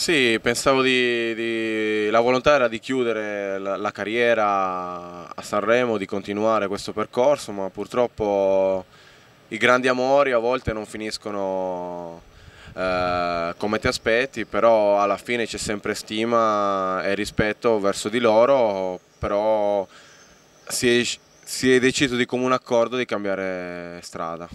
Sì, pensavo di, di, la volontà era di chiudere la, la, carriera a Sanremo, di continuare questo percorso, ma purtroppo i grandi amori a volte non finiscono eh, come ti aspetti, però alla fine c'è sempre stima e rispetto verso di loro, però si è, si è deciso di comune accordo di cambiare strada.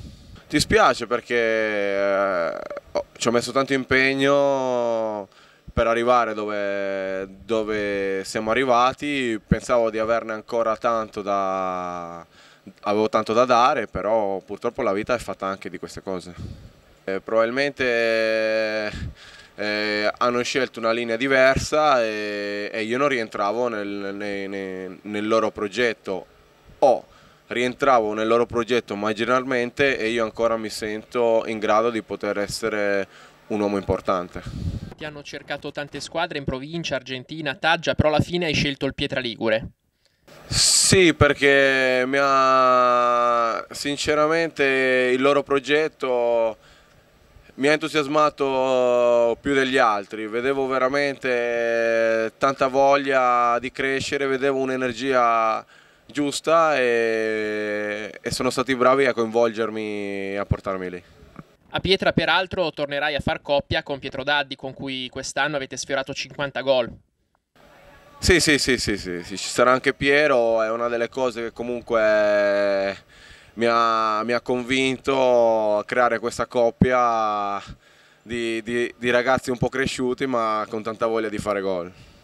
Ti spiace perché... Eh, ci ho messo tanto impegno per arrivare dove, dove, siamo arrivati, pensavo di averne ancora tanto da, avevo tanto da dare, però purtroppo la vita è fatta anche di queste cose. Eh, probabilmente eh, hanno scelto una linea diversa e, e io non rientravo nel, nel, nel loro progetto o rientravo nel loro progetto marginalmente e io ancora mi sento in grado di poter essere un uomo importante. Ti hanno cercato tante squadre in provincia, Argentina, Taggia, però alla fine hai scelto il Pietra Ligure. Sì, perché mi ha... sinceramente il loro progetto mi ha entusiasmato più degli altri, vedevo veramente tanta voglia di crescere, vedevo un'energia giusta e, e sono stati bravi a coinvolgermi e a portarmi lì. A Pietra, peraltro, tornerai a far coppia con Pietro Daddi, con cui quest'anno avete sfiorato 50 gol. Sì, sì, sì, sì, sì, ci sarà anche Piero, è una delle cose che comunque mi ha, mi ha convinto a creare questa coppia di, di, di ragazzi un po' cresciuti ma con tanta voglia di fare gol.